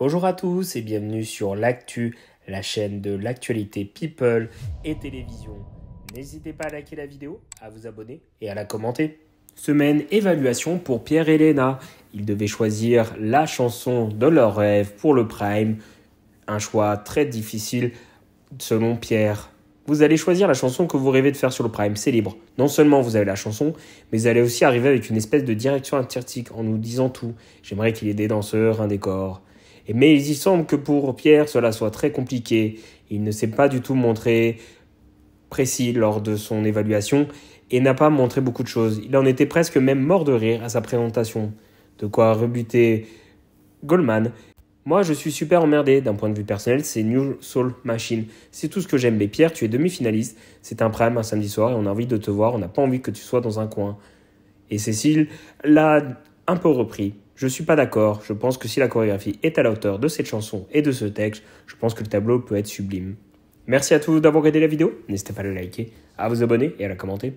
Bonjour à tous et bienvenue sur l'actu, la chaîne de l'actualité people et télévision. N'hésitez pas à liker la vidéo, à vous abonner et à la commenter. Semaine évaluation pour Pierre et Léna. Ils devaient choisir la chanson de leur rêve pour le prime. Un choix très difficile selon Pierre. Vous allez choisir la chanson que vous rêvez de faire sur le prime, c'est libre. Non seulement vous avez la chanson, mais vous allez aussi arriver avec une espèce de direction artistique en nous disant tout. J'aimerais qu'il ait des danseurs, un décor, mais il semble que pour Pierre, cela soit très compliqué. Il ne s'est pas du tout montré précis lors de son évaluation et n'a pas montré beaucoup de choses. Il en était presque même mort de rire à sa présentation. De quoi rebuter Goldman. Moi, je suis super emmerdé d'un point de vue personnel, c'est New Soul Machine. C'est tout ce que j'aime. Mais Pierre, tu es demi-finaliste, c'est un prime un samedi soir et on a envie de te voir, on n'a pas envie que tu sois dans un coin. Et Cécile l'a un peu repris. Je suis pas d'accord, je pense que si la chorégraphie est à la hauteur de cette chanson et de ce texte, je pense que le tableau peut être sublime. Merci à tous d'avoir regardé la vidéo, n'hésitez pas à la liker, à vous abonner et à la commenter.